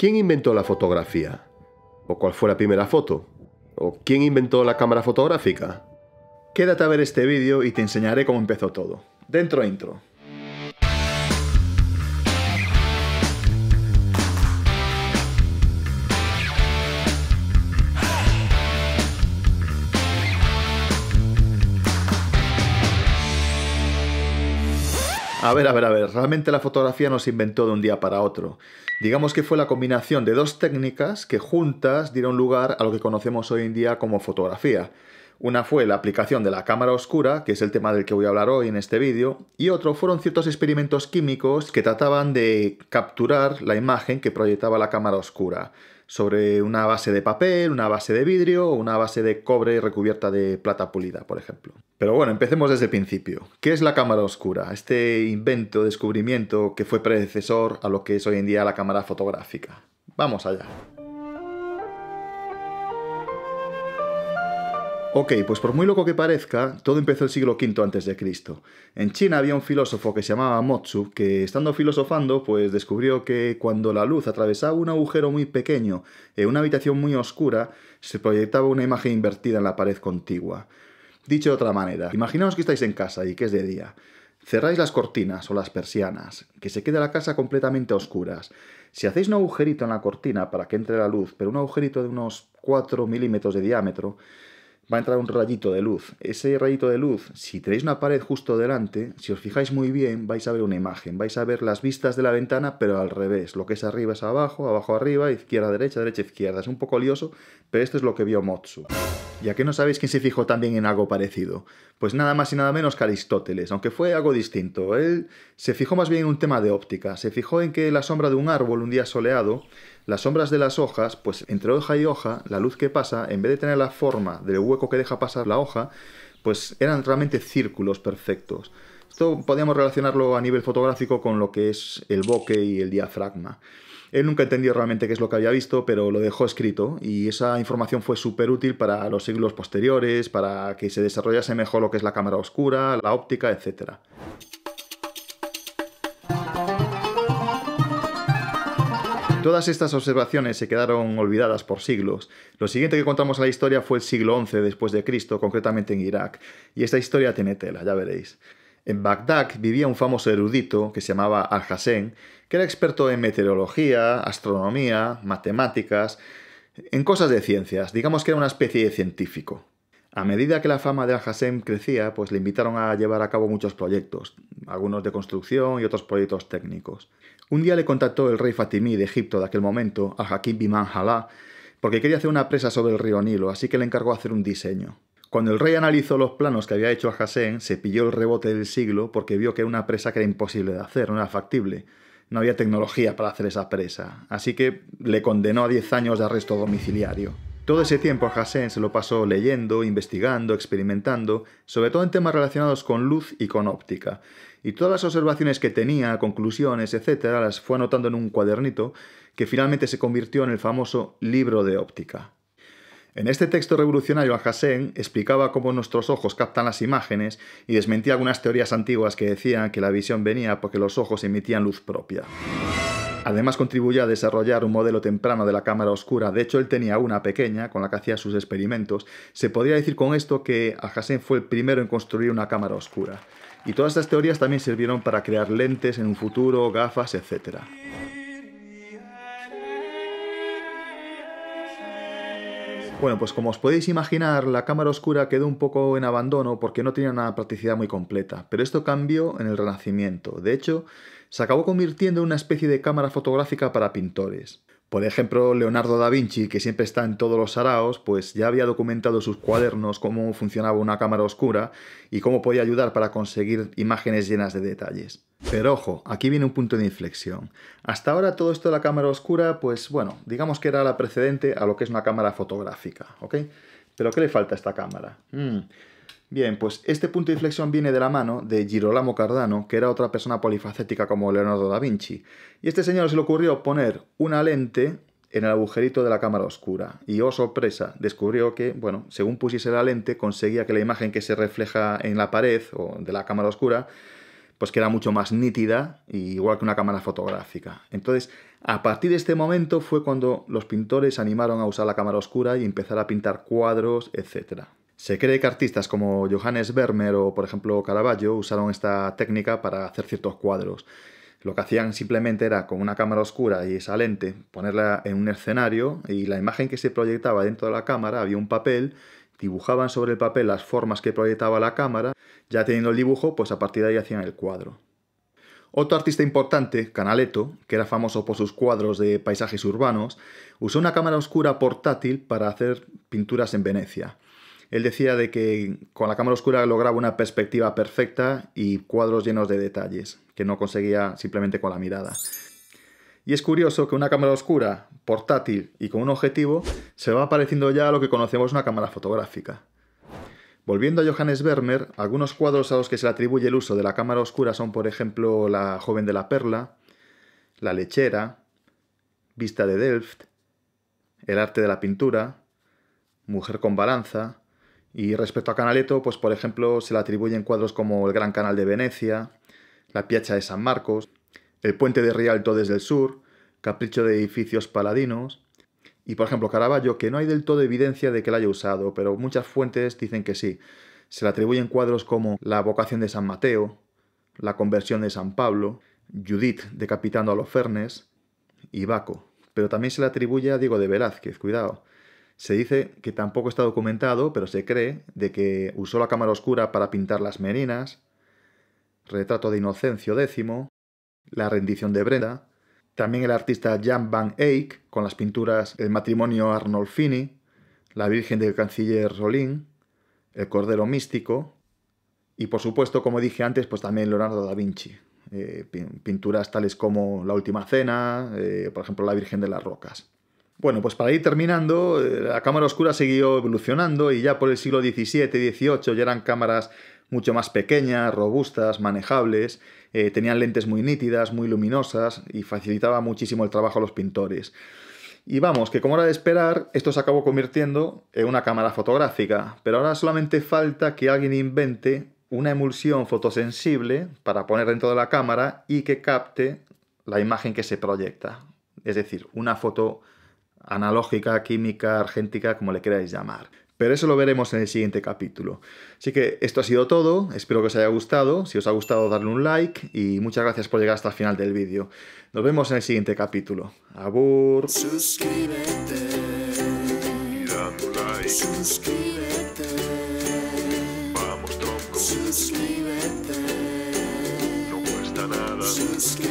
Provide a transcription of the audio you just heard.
¿quién inventó la fotografía? ¿O cuál fue la primera foto? ¿O quién inventó la cámara fotográfica? Quédate a ver este vídeo y te enseñaré cómo empezó todo. Dentro intro. A ver, a ver, a ver. Realmente la fotografía no se inventó de un día para otro. Digamos que fue la combinación de dos técnicas que juntas dieron lugar a lo que conocemos hoy en día como fotografía. Una fue la aplicación de la cámara oscura, que es el tema del que voy a hablar hoy en este vídeo, y otro fueron ciertos experimentos químicos que trataban de capturar la imagen que proyectaba la cámara oscura sobre una base de papel, una base de vidrio o una base de cobre recubierta de plata pulida, por ejemplo. Pero bueno, empecemos desde el principio. ¿Qué es la cámara oscura? Este invento, descubrimiento que fue predecesor a lo que es hoy en día la cámara fotográfica. Vamos allá. Ok, pues por muy loco que parezca, todo empezó el siglo V antes de Cristo. En China había un filósofo que se llamaba Motsu, que estando filosofando, pues descubrió que cuando la luz atravesaba un agujero muy pequeño en una habitación muy oscura, se proyectaba una imagen invertida en la pared contigua. Dicho de otra manera, imaginaos que estáis en casa y que es de día. Cerráis las cortinas o las persianas, que se quede la casa completamente a oscuras. Si hacéis un agujerito en la cortina para que entre la luz, pero un agujerito de unos 4 milímetros de diámetro, va a entrar un rayito de luz. Ese rayito de luz, si tenéis una pared justo delante, si os fijáis muy bien, vais a ver una imagen, vais a ver las vistas de la ventana, pero al revés. Lo que es arriba es abajo, abajo arriba, izquierda derecha, derecha izquierda. Es un poco lioso, pero esto es lo que vio Motsu ya que no sabéis quién se fijó también en algo parecido. Pues nada más y nada menos que Aristóteles, aunque fue algo distinto. Él se fijó más bien en un tema de óptica, se fijó en que la sombra de un árbol un día soleado, las sombras de las hojas, pues entre hoja y hoja, la luz que pasa, en vez de tener la forma del hueco que deja pasar la hoja, pues eran realmente círculos perfectos. Esto podríamos relacionarlo a nivel fotográfico con lo que es el bokeh y el diafragma. Él nunca entendió realmente qué es lo que había visto, pero lo dejó escrito y esa información fue súper útil para los siglos posteriores, para que se desarrollase mejor lo que es la cámara oscura, la óptica, etc. Todas estas observaciones se quedaron olvidadas por siglos. Lo siguiente que contamos a la historia fue el siglo XI después de Cristo, concretamente en Irak, y esta historia tiene tela, ya veréis. En Bagdad vivía un famoso erudito que se llamaba al hasem que era experto en meteorología, astronomía, matemáticas, en cosas de ciencias, digamos que era una especie de científico. A medida que la fama de al hasem crecía, pues le invitaron a llevar a cabo muchos proyectos, algunos de construcción y otros proyectos técnicos. Un día le contactó el rey Fatimí de Egipto de aquel momento, al Hakim Biman Jalá, porque quería hacer una presa sobre el río Nilo, así que le encargó hacer un diseño. Cuando el rey analizó los planos que había hecho a Hasén, se pilló el rebote del siglo porque vio que era una presa que era imposible de hacer, no era factible. No había tecnología para hacer esa presa, así que le condenó a 10 años de arresto domiciliario. Todo ese tiempo Hassan se lo pasó leyendo, investigando, experimentando, sobre todo en temas relacionados con luz y con óptica. Y todas las observaciones que tenía, conclusiones, etc., las fue anotando en un cuadernito que finalmente se convirtió en el famoso libro de óptica. En este texto revolucionario, al explicaba cómo nuestros ojos captan las imágenes y desmentía algunas teorías antiguas que decían que la visión venía porque los ojos emitían luz propia. Además contribuyó a desarrollar un modelo temprano de la cámara oscura, de hecho él tenía una pequeña con la que hacía sus experimentos. Se podría decir con esto que al fue el primero en construir una cámara oscura. Y todas estas teorías también sirvieron para crear lentes en un futuro, gafas, etcétera. Bueno, pues como os podéis imaginar, la cámara oscura quedó un poco en abandono porque no tenía una practicidad muy completa, pero esto cambió en el Renacimiento. De hecho, se acabó convirtiendo en una especie de cámara fotográfica para pintores. Por ejemplo, Leonardo da Vinci, que siempre está en todos los saraos, pues ya había documentado sus cuadernos cómo funcionaba una cámara oscura y cómo podía ayudar para conseguir imágenes llenas de detalles. Pero ojo, aquí viene un punto de inflexión. Hasta ahora todo esto de la cámara oscura, pues bueno, digamos que era la precedente a lo que es una cámara fotográfica, ¿ok? Pero ¿qué le falta a esta cámara? Hmm. Bien, pues este punto de inflexión viene de la mano de Girolamo Cardano, que era otra persona polifacética como Leonardo da Vinci. Y este señor se le ocurrió poner una lente en el agujerito de la cámara oscura. Y oh sorpresa, descubrió que, bueno, según pusiese la lente, conseguía que la imagen que se refleja en la pared o de la cámara oscura, pues que era mucho más nítida, igual que una cámara fotográfica. Entonces, a partir de este momento fue cuando los pintores animaron a usar la cámara oscura y empezar a pintar cuadros, etcétera. Se cree que artistas como Johannes Vermeer o, por ejemplo, Caravaggio usaron esta técnica para hacer ciertos cuadros. Lo que hacían simplemente era con una cámara oscura y esa lente ponerla en un escenario y la imagen que se proyectaba dentro de la cámara había un papel, dibujaban sobre el papel las formas que proyectaba la cámara, ya teniendo el dibujo, pues a partir de ahí hacían el cuadro. Otro artista importante, Canaletto, que era famoso por sus cuadros de paisajes urbanos, usó una cámara oscura portátil para hacer pinturas en Venecia. Él decía de que con la cámara oscura lograba una perspectiva perfecta y cuadros llenos de detalles, que no conseguía simplemente con la mirada. Y es curioso que una cámara oscura, portátil y con un objetivo se va pareciendo ya a lo que conocemos una cámara fotográfica. Volviendo a Johannes Vermeer, algunos cuadros a los que se le atribuye el uso de la cámara oscura son, por ejemplo, La joven de la perla, La lechera, Vista de Delft, El arte de la pintura, Mujer con balanza, y respecto a Canaletto, pues por ejemplo se le atribuyen cuadros como el Gran Canal de Venecia, la Piazza de San Marcos, el Puente de Rialto desde el sur, Capricho de Edificios Paladinos, y por ejemplo Caravaggio, que no hay del todo evidencia de que la haya usado, pero muchas fuentes dicen que sí. Se le atribuyen cuadros como La vocación de San Mateo, La conversión de San Pablo, Judith decapitando a los Fernes y Baco. Pero también se le atribuye a Diego de Velázquez, cuidado. Se dice que tampoco está documentado, pero se cree, de que usó la cámara oscura para pintar las merinas, retrato de Inocencio X, la rendición de Breda, también el artista Jan van Eyck con las pinturas El matrimonio Arnolfini, La Virgen del Canciller Rolín, El Cordero Místico y por supuesto, como dije antes, pues también Leonardo da Vinci. Eh, pinturas tales como La Última Cena, eh, por ejemplo La Virgen de las Rocas. Bueno, pues para ir terminando, eh, la cámara oscura siguió evolucionando y ya por el siglo XVII, XVIII ya eran cámaras mucho más pequeñas, robustas, manejables, eh, tenían lentes muy nítidas, muy luminosas y facilitaba muchísimo el trabajo a los pintores. Y vamos, que como era de esperar, esto se acabó convirtiendo en una cámara fotográfica, pero ahora solamente falta que alguien invente una emulsión fotosensible para poner dentro de la cámara y que capte la imagen que se proyecta, es decir, una foto analógica, química, argéntica, como le queráis llamar. Pero eso lo veremos en el siguiente capítulo. Así que esto ha sido todo, espero que os haya gustado, si os ha gustado darle un like y muchas gracias por llegar hasta el final del vídeo. Nos vemos en el siguiente capítulo. Abur. Suscríbete. Suscríbete. Vamos Suscríbete. No cuesta nada.